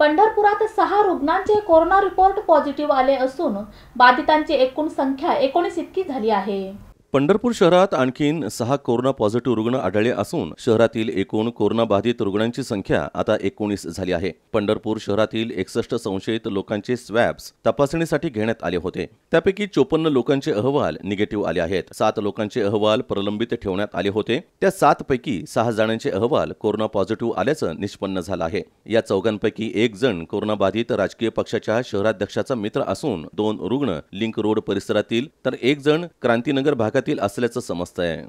पंढरपुरात सहा रुग्णांचे कोरोना रिपोर्ट पॉझिटिव्ह आले असून बाधितांची एकूण संख्या एकोणीस इतकी झाली आहे पंढरपूर शहरात आणखीन सहा कोरोना पॉझिटिव्ह रुग्ण आढळले असून शहरातील एकूण कोरोनाबाधित रुग्णांची संख्या आता एकोणीस झाली आहे पंढरपूर शहरातील एकसष्ट संशयित लोकांचे स्वॅब्स तपासणीसाठी घेण्यात आले होते त्यापैकी चोपन्न लोकांचे अहवाल निगेटिव्ह आले आहेत सात लोकांचे अहवाल प्रलंबित ठेवण्यात आले होते त्या सात पैकी सहा जणांचे अहवाल कोरोना पॉझिटिव्ह आल्याचं निष्पन्न झालं आहे या चौघांपैकी एक जण कोरोनाबाधित राजकीय पक्षाच्या शहराध्यक्षाचा मित्र असून दोन रुग्ण लिंक रोड परिसरातील तर एक जण क्रांतीनगर भागात तील असल्याचं समजतंय